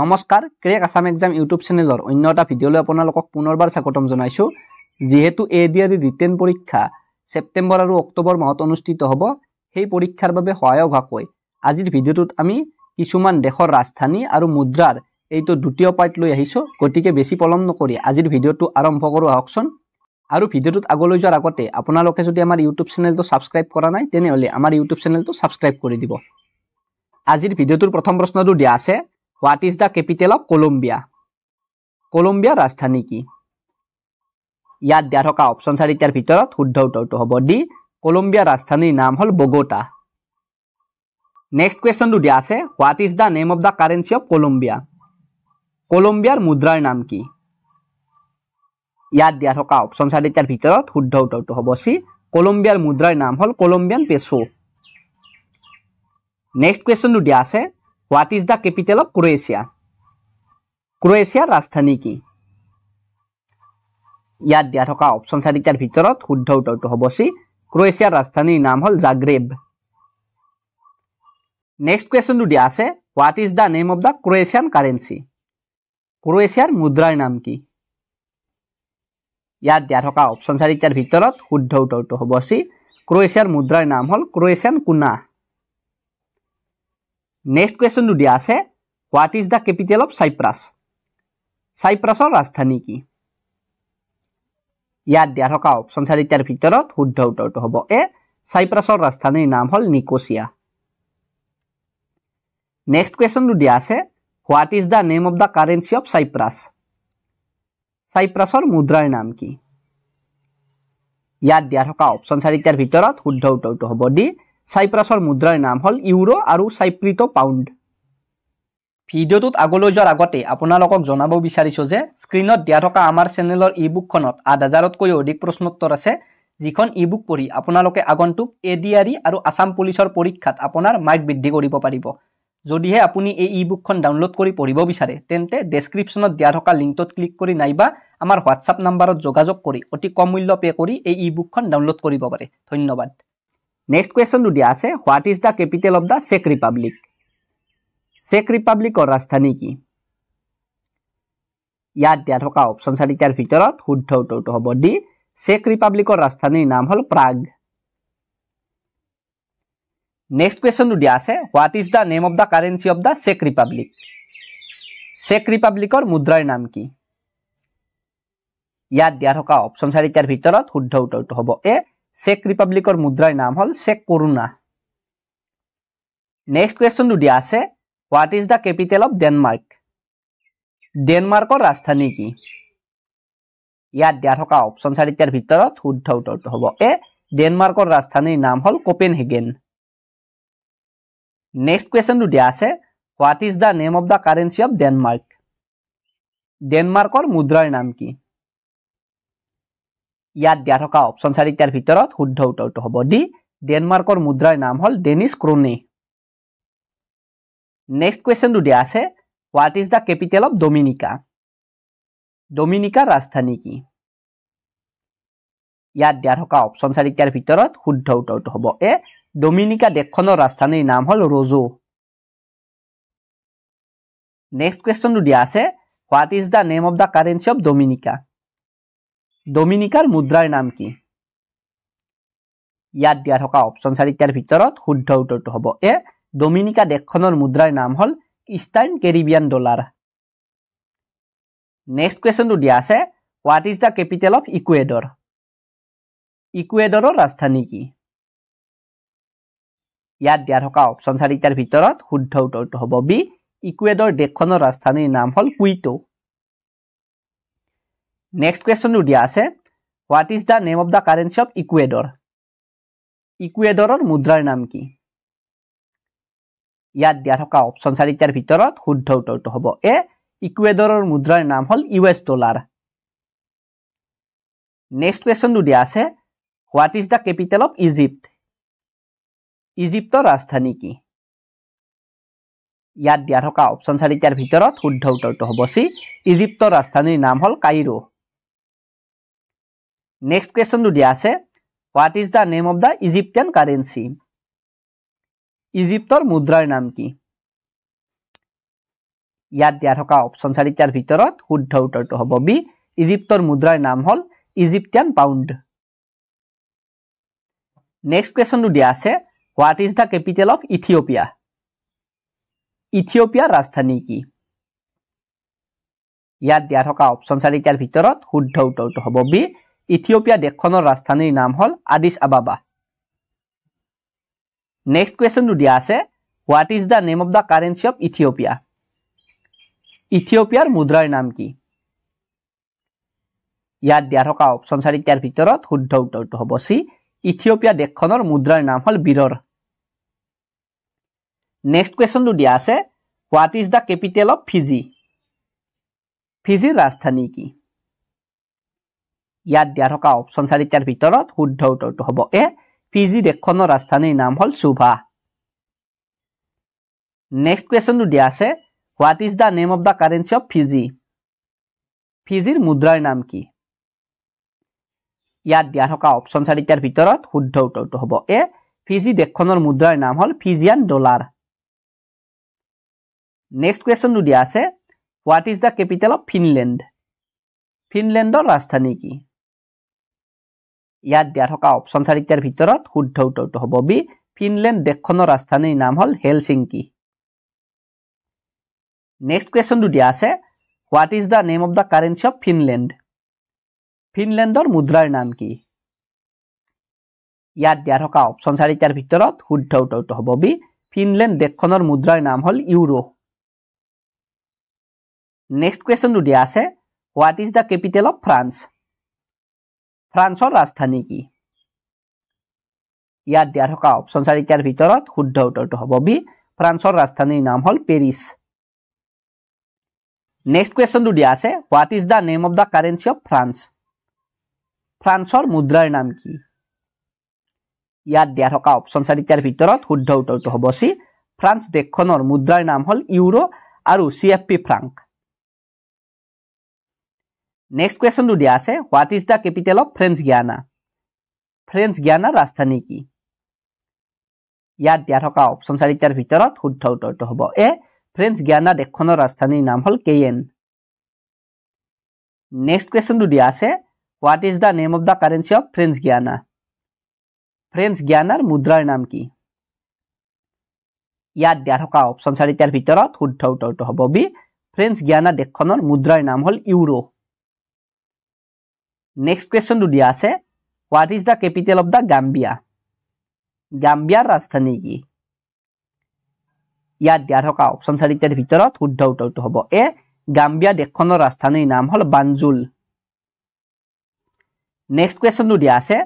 নমস্কাৰ crack Assam exam YouTube চেনেলৰ অন্য এটা ভিডিঅ'লৈ আপোনালোকক পুনৰবাৰ স্বাগতম জনাইছোঁ যিহেতু এ ডি আৰ ৰিটেন পৰীক্ষা ছেপ্টেম্বৰ আৰু অক্টোবৰ মাহত অনুষ্ঠিত হ'ব সেই পৰীক্ষাৰ বাবে সহায়ক হোৱাকৈ আজিৰ ভিডিঅ'টোত আমি কিছুমান দেশৰ ৰাজধানী আৰু মুদ্ৰাৰ এইটো দ্বিতীয় পাৰ্ট লৈ আহিছোঁ গতিকে বেছি পলম নকৰি আজিৰ ভিডিঅ'টো আৰম্ভ কৰোঁ আহকচোন আৰু ভিডিঅ'টোত আগলৈ যোৱাৰ আগতে আপোনালোকে যদি আমাৰ ইউটিউব চেনেলটো ছাবস্ক্ৰাইব কৰা নাই তেনেহ'লে আমাৰ ইউটিউব চেনেলটো ছাবস্ক্ৰাইব কৰি দিব আজিৰ ভিডিঅ'টোৰ প্ৰথম প্ৰশ্নটো দিয়া আছে what is the capital of Colombia কলম্বিয়াৰ ৰাজধানী কি ইয়াত দিয়া থকা অপশ্যন চাৰিটাৰ ভিতৰত শুদ্ধ উত্তৰটো হ'ব ডি কলম্বিয়াৰ ৰাজধানীৰ নাম হ'ল বগোটা নেক্সট কুৱেশ্যনটো দিয়া আছে what is the name of the currency of Colombia কলম্বিয়াৰ মুদ্ৰাৰ নাম কি ইয়াত দিয়া থকা অপশ্যন চাৰিটাৰ ভিতৰত শুদ্ধ উত্তৰটো হ'ব চি কলম্বিয়াৰ মুদ্ৰাৰ নাম হ'ল কলম্বিয়ান পেচু নেক্সট কুৱেশ্যনটো দিয়া আছে what is the capital of Croatia ক্ৰ'ৱেছিয়াৰ ৰাজধানী কি ইয়াত দিয়া থকা অপশ্যন চাৰিটাৰ ভিতৰত শুদ্ধ উত্তৰটো হ'ব চি ক্ৰ'ৱেছিয়াৰ ৰাজধানীৰ নাম হ'ল জাগ্ৰেব নেক্সট কুৱেশ্যনটো দিয়া আছে what is the name of the Croatian currency ক্ৰ'ৱেছিয়াৰ মুদ্ৰাৰ নাম কি ইয়াত দিয়া থকা অপশ্যন চাৰিটাৰ ভিতৰত শুদ্ধ উত্তৰটো হ'ব চি ক্ৰ'ৱেছিয়াৰ মুদ্ৰাৰ নাম হ'ল ক্ৰ'ৱেছিয়ান কোনা নেক্সট কুৱেশ্যনটো দিয়া আছে what is the capital of Cyprus চাইপ্ৰাছৰ ৰাজধানী কি ইয়াত দিয়া থকা অপশ্যন চাৰিটাৰ ভিতৰত শুদ্ধ উত্তৰটো হ'ব এ চাইপ্ৰাছৰ ৰাজধানীৰ নাম হ'ল নিকোচিয়া নেক্সট কুৱেশ্যনটো দিয়া আছে what is the name of the currency of Cyprus চাইপ্ৰাছৰ মুদ্ৰাৰ নাম কি ইয়াত দিয়া থকা অপশ্যন চাৰিটাৰ ভিতৰত শুদ্ধ উত্তৰটো হ'ব ডি চাইপ্ৰাছৰ মুদ্ৰাৰ নাম হ'ল ইউৰো আৰু চাইপ্ৰিত পাউণ্ড ভিডিঅ'টোত আগলৈ যোৱাৰ আগতে আপোনালোকক জনাব বিচাৰিছোঁ যে স্ক্ৰীণত দিয়া থকা আমাৰ চেনেলৰ ই বুকখনত আঠ হাজাৰতকৈও অধিক প্ৰশ্নোত্তৰ আছে যিখন ই বুক পঢ়ি আপোনালোকে আগন্তুক এ ডি আৰ ই আৰু আছাম পুলিচৰ পৰীক্ষাত আপোনাৰ মাৰ্ক বৃদ্ধি কৰিব পাৰিব যদিহে আপুনি এই ই বুকখন ডাউনলোড কৰি পঢ়িব বিচাৰে তেন্তে ডেছক্ৰিপশ্যনত দিয়া থকা লিংকটোত ক্লিক কৰি নাইবা আমাৰ হোৱাটছআপ নম্বৰত যোগাযোগ কৰি অতি কম মূল্য পে' কৰি এই ই বুকখন ডাউনলোড কৰিব পাৰে ধন্যবাদ নেক্সট কুৱেশ্যনটো দিয়া আছে what is the capital of the check Republic check ৰিপাব্লিকৰ ৰাজধানী কি ইয়াত দিয়া থকা অপশ্যন চাৰিটাৰ ভিতৰত শুদ্ধ উত্তৰটো হ'ব ডি চেক ৰিপাব্লিকৰ ৰাজধানীৰ নাম হ'ল প্ৰাগ নেক্সট কুৱেশ্যনটো দিয়া আছে what is the name of the currency of the check Republic check ৰিপাব্লিকৰ মুদ্ৰাৰ নাম কি ইয়াত দিয়া থকা অপশ্যন চাৰিটাৰ ভিতৰত শুদ্ধ উত্তৰটো হ'ব এ চেক ৰিপাব্লিকৰ মুদ্ৰাৰ নাম হ'ল চেক কৰোণা নেক্সট কুৱেশ্যনটো দিয়া আছে what is the capital of Denmark ডেনমাৰ্কৰ ৰাজধানী কি ইয়াত দিয়া থকা অপশ্যন চাৰিটাৰ ভিতৰত শুদ্ধ উত্তৰটো হ'ব এ ডেনমাৰ্কৰ ৰাজধানীৰ নাম হ'ল কোপেন হেগেন নেক্সট কুৱেশ্যনটো দিয়া আছে what is the name of the currency of Denmark ডেনমাৰ্কৰ মুদ্ৰাৰ নাম কি ইয়াত দিয়া থকা অপশ্যন চাৰিটাৰ ভিতৰত শুদ্ধ উত্তৰটো হ'ব দি ডেনমাৰ্কৰ মুদ্ৰাৰ নাম হ'ল ডেনিছ ক্ৰোনি নেক্সট কুৱেশ্যনটো দিয়া আছে what is the capital of Dominica ডমিনিকাৰ ৰাজধানী কি ইয়াত দিয়া থকা অপশ্যন চাৰিটাৰ ভিতৰত শুদ্ধ উত্তৰটো হ'ব এ ডমিনিকা দেশখনৰ ৰাজধানীৰ নাম হ'ল ৰজো নেক্সট কুৱেশ্যনটো দিয়া আছে what is the name of the currency of Dominica ডমিনিকাৰ মুদ্ৰাৰ নাম কি ইয়াত দিয়া থকা অপশ্যন চাৰিটাৰ ভিতৰত শুদ্ধ উত্তৰটো হ'ব এ ডমিনিকা দেশখনৰ মুদ্ৰাৰ নাম হ'ল ইষ্টাৰ্ণ কেৰিবিয়ান ডলাৰ নেক্সট কুৱেশ্যনটো দিয়া আছে what is the capital of Ecuador ইকুৱেডৰৰ ৰাজধানী কি ইয়াত দিয়া থকা অপশ্যন চাৰিটাৰ ভিতৰত শুদ্ধ উত্তৰটো হ'ব বি ইকুৱেডৰ দেশখনৰ ৰাজধানীৰ নাম হ'ল কুইট' নেক্সট কুৱেশ্যনটো দিয়া আছে what is the name of the currency of Ecuador ইকুৱেডৰৰ মুদ্ৰাৰ নাম কি ইয়াত দিয়া থকা অপশ্যন চাৰিটাৰ ভিতৰত শুদ্ধ উত্তৰটো হ'ব এ ইকুৱেডৰৰ মুদ্ৰাৰ নাম হ'ল ইউ এছ ডলাৰ নেক্সট কুৱেশ্যনটো দিয়া আছে what is the capital of Egypt ইজিপ্তৰ ৰাজধানী কি ইয়াত দিয়া থকা অপশ্যন চাৰিটাৰ ভিতৰত শুদ্ধ উত্তৰটো হ'ব চি ইজিপ্তৰ ৰাজধানীৰ নাম হ'ল কাইৰো নেক্সট কুৱেশ্যনটো দিয়া আছে what is the name of the Egyptian currency ইজিপ্তৰ মুদ্ৰাৰ নাম কি ইয়াত দিয়া থকা অপশ্যন চাৰিটাৰ ভিতৰত শুদ্ধ উত্তৰটো হ'ব বি ইজিপ্তৰ মুদ্ৰাৰ নাম হ'ল ইজিপ্তিয়ান পাউণ্ড নেক্সট কুৱেশ্যনটো দিয়া আছে what is the capital of Ethiopia ইথিঅপিয়াৰ ৰাজধানী কি ইয়াত দিয়া থকা অপশ্যন চাৰিটাৰ ভিতৰত শুদ্ধ উত্তৰটো হ'ব বি ইথিঅপিয়া দেশখনৰ ৰাজধানীৰ নাম হ'ল আদিছ আবাবা নেক্সট কুৱেশ্যনটো দিয়া আছে what is the name of the currency of Ethiopia ইথিঅপিয়াৰ মুদ্ৰাৰ নাম কি ইয়াত দিয়া থকা অপশ্যন চাৰিটাৰ ভিতৰত শুদ্ধ উত্তৰটো হ'ব চি ইথিঅপিয়া দেশখনৰ মুদ্ৰাৰ নাম হ'ল বীৰৰ নেক্সট কুৱেশ্যনটো দিয়া আছে what is the capital of Fiji ফিজিৰ ৰাজধানী কি ইয়াত দিয়া থকা অপশ্যন চাৰিটাৰ ভিতৰত শুদ্ধ উত্তৰটো হ'ব এ ফিজি দেশখনৰ ৰাজধানীৰ নাম হ'ল চুভা নেক্সট কুৱেশ্যনটো দিয়া আছে what is the name of the currency of Fiji ফিজিৰ মুদ্ৰাৰ নাম কি ইয়াত দিয়া থকা অপশ্যন চাৰিটাৰ ভিতৰত শুদ্ধ উত্তৰটো হ'ব এ ফিজি দেশখনৰ মুদ্ৰাৰ নাম হ'ল ফিজিয়ান ডলাৰ নেক্সট কুৱেশ্যনটো দিয়া আছে what is the capital of Finland ফিনলেণ্ডৰ ৰাজধানী কি ইয়াত দিয়া থকা অপশ্যন চাৰিটাৰ ভিতৰত শুদ্ধ উত্তৰটো হ'ব বি ফিনলেণ্ড দেশখনৰ ৰাজধানীৰ নাম হ'ল হেলচিংকি নেক্সট কুৱেশ্যনটো দিয়া আছে what is the name of the currency of Finland ফিনলেণ্ডৰ মুদ্ৰাৰ নাম কি ইয়াত দিয়া থকা অপশ্যন চাৰিটাৰ ভিতৰত শুদ্ধ উত্তৰটো হ'ব বি ফিনলেণ্ড দেশখনৰ মুদ্ৰাৰ নাম হ'ল ইউৰো নেক্সট কুৱেশ্যনটো দিয়া আছে what is the capital of France ফ্ৰান্সৰ ৰাজধানী কি ইয়াত দিয়া থকা অপশ্যন চাৰিটাৰ ভিতৰত শুদ্ধ উত্তৰটো হ'ব বি ফ্ৰান্সৰ ৰাজধানীৰ নাম হ'ল পেৰিছ নেক্সট কুৱেশ্যনটো দিয়া আছে what is the name of the currency of France ফ্ৰান্সৰ মুদ্ৰাৰ নাম কি ইয়াত দিয়া থকা অপশ্যন চাৰিটাৰ ভিতৰত শুদ্ধ উত্তৰটো হ'ব চি ফ্ৰান্স দেশখনৰ মুদ্ৰাৰ নাম হ'ল ইউৰো আৰু C F P franc next কুৱেশ্যনটো দিয়া আছে what is the capital of French Guiana French গিয়ানাৰ ৰাজধানী কি ইয়াত দিয়া থকা অপশ্যন চাৰিটাৰ ভিতৰত শুদ্ধ উত্তৰটো হ'ব এ ফ্ৰেন্স গিয়ানা দেশখনৰ ৰাজধানীৰ নাম হ'ল কে এন নেক্সট কুৱেশ্যনটো দিয়া আছে what is the name of the currency of French Guiana French গিয়ানাৰ মুদ্ৰাৰ নাম কি ইয়াত দিয়া থকা অপশ্যন চাৰিটাৰ ভিতৰত শুদ্ধ উত্তৰটো হ'ব বি ফ্ৰেন্স গিয়ানা দেশখনৰ মুদ্ৰাৰ নাম হ'ল ইউৰো নেক্সট কুৱেশ্যনটো দিয়া আছে what is the capital of the Gambia গাম্বিয়াৰ ৰাজধানী কি ইয়াত দিয়া থকা অপশ্যন চাৰিটাৰ ভিতৰত শুদ্ধ উত্তৰটো হ'ব এ গাম্বিয়া দেশখনৰ ৰাজধানীৰ নাম হ'ল বাঞ্জুল নেক্সট কুৱেশ্যনটো দিয়া আছে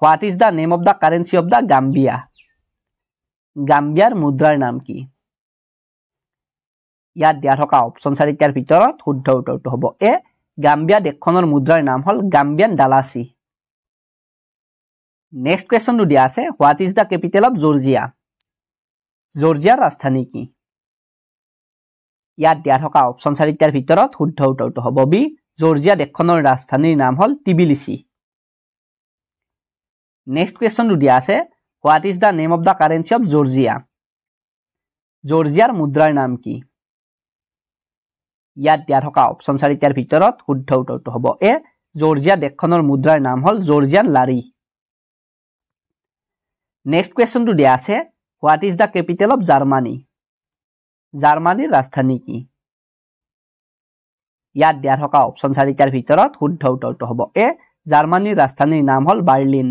what is the name of the currency of the Gambia গাম্বিয়াৰ মুদ্ৰাৰ নাম কি ইয়াত দিয়া থকা অপশ্যন চাৰিটাৰ ভিতৰত শুদ্ধ উত্তৰটো হ'ব এ গাম্বিয়া দেশখনৰ মুদ্ৰাৰ নাম হ'ল গাম্বিয়ান ডালাচি নেক্সট কুৱেশ্যনটো দিয়া আছে what is the capital of Georgia জৰ্জিয়াৰ ৰাজধানী কি ইয়াত দিয়া থকা অপশ্যন চাৰিটাৰ ভিতৰত শুদ্ধ উত্তৰটো হ'ব বি জৰ্জিয়া দেশখনৰ ৰাজধানীৰ নাম হ'ল টিবিলিচি নেক্সট কুৱেশ্যনটো দিয়া আছে what is the name of the currency of Georgia জৰ্জিয়াৰ মুদ্ৰাৰ নাম কি ইয়াত দিয়া থকা অপশ্যন চাৰিটাৰ ভিতৰত শুদ্ধ উত্তৰটো হ'ব এ জৰ্জিয়া দেশখনৰ মুদ্ৰাৰ নাম হ'ল জৰ্জিয়ান লাৰি নেক্সট কুৱেশ্যনটো দিয়া আছে what is the capital of Germany জাৰ্মানীৰ ৰাজধানী কি ইয়াত দিয়া থকা অপশ্যন চাৰিটাৰ ভিতৰত শুদ্ধ উত্তৰটো হ'ব এ জাৰ্মানীৰ ৰাজধানীৰ নাম হ'ল বাৰ্লিন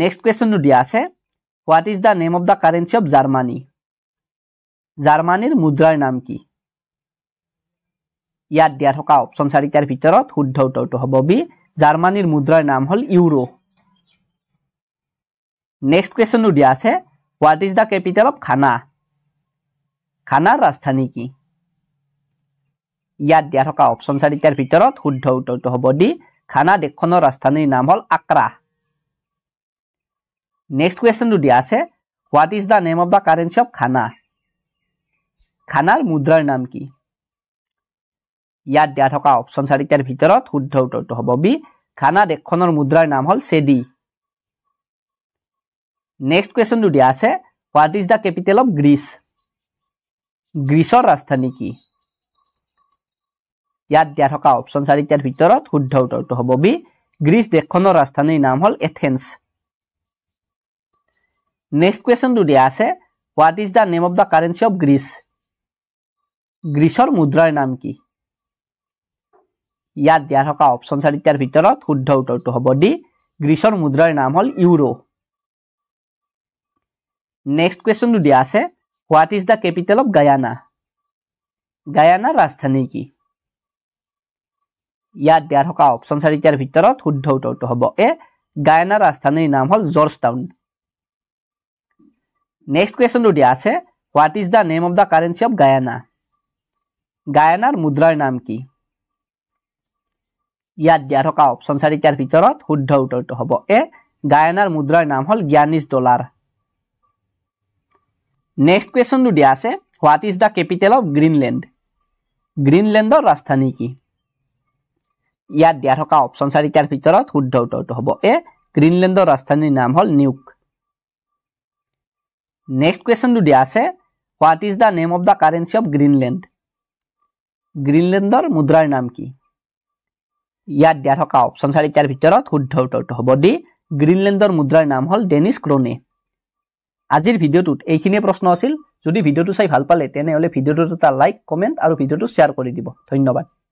নেক্সট কুৱেশ্যনটো দিয়া আছে what is the name of the currency of Germany জাৰ্মানীৰ মুদ্ৰাৰ নাম কি ইয়াত দিয়া থকা অপশ্যন চাৰিটাৰ ভিতৰত শুদ্ধ উত্তৰটো হ'ব বি জাৰ্মানীৰ মুদ্ৰাৰ নাম হ'ল ইউৰো নেক্সট কুৱেশ্যনটো দিয়া আছে what is the capital of Ghana খানাৰ ৰাজধানী কি ইয়াত দিয়া থকা অপশ্যন চাৰিটাৰ ভিতৰত শুদ্ধ উত্তৰটো হ'ব দি খানা দেশখনৰ ৰাজধানীৰ নাম হ'ল আক্ৰা নেক্সট কুৱেশ্যনটো দিয়া আছে what is the name of the currency of Ghana খানাৰ মুদ্ৰাৰ নাম কি ইয়াত দিয়া থকা অপশ্যন চাৰিটাৰ ভিতৰত শুদ্ধ উত্তৰটো হ'ব বি খানা দেশখনৰ মুদ্ৰাৰ নাম হ'ল চেডি নেক্সট কুৱেশ্যনটো দিয়া আছে what is the capital of Greece গ্ৰীচৰ ৰাজধানী কি ইয়াত দিয়া থকা অপশ্যন চাৰিটাৰ ভিতৰত শুদ্ধ উত্তৰটো হ'ব বি গ্ৰীচ দেশখনৰ ৰাজধানীৰ নাম হ'ল এথেন্স নেক্সট কুৱেশ্যনটো দিয়া আছে what is the name of the currency of Greece গ্ৰীচৰ মুদ্ৰাৰ নাম কি ইয়াত দিয়া থকা অপশ্যন চাৰিটাৰ ভিতৰত শুদ্ধ উত্তৰটো হ'ব ডি গ্ৰীচৰ মুদ্ৰাৰ নাম হ'ল ইউৰো নেক্সট কুৱেশ্যনটো দিয়া আছে what is the capital of Guyana গায়ানাৰ ৰাজধানী কি ইয়াত দিয়া থকা অপশ্যন চাৰিটাৰ ভিতৰত শুদ্ধ উত্তৰটো হ'ব এ গায়ানাৰ ৰাজধানীৰ নাম হ'ল জৰ্জ টাউন নেক্সট কুৱেশ্যনটো দিয়া আছে what is the name of the currency of Guyana গায়নাৰ মুদ্ৰাৰ নাম কি ইয়াত দিয়া থকা অপশ্যন চাৰিটাৰ ভিতৰত শুদ্ধ উত্তৰটো হ'ব এ গায়নাৰ মুদ্ৰাৰ নাম হ'ল জ্ঞানীজ ডলাৰ নেক্সট কুৱেশ্যনটো দিয়া আছে what is the capital of Greenland গ্ৰীণলেণ্ডৰ ৰাজধানী কি ইয়াত দিয়া থকা অপশ্যন চাৰিটাৰ ভিতৰত শুদ্ধ উত্তৰটো হ'ব এ গ্ৰীণলেণ্ডৰ ৰাজধানীৰ নাম হ'ল নিউক নেক্সট কুৱেশ্যনটো দিয়া আছে what is the name of the currency of Greenland গ্ৰীণলেণ্ডৰ মুদ্ৰাৰ নাম কি ইয়াত দিয়া থকা অপশ্যন চাৰিটাৰ ভিতৰত শুদ্ধ উত্তৰটো হ'ব দি গ্ৰীণলেণ্ডৰ মুদ্ৰাৰ নাম হ'ল ডেনিছ ক্ৰ'নে আজিৰ ভিডিঅ'টোত এইখিনিয়ে প্ৰশ্ন আছিল যদি ভিডিঅ'টো চাই ভাল পালে তেনেহ'লে ভিডিঅ'টোত এটা লাইক কমেণ্ট আৰু ভিডিঅ'টো শ্বেয়াৰ কৰি দিব ধন্যবাদ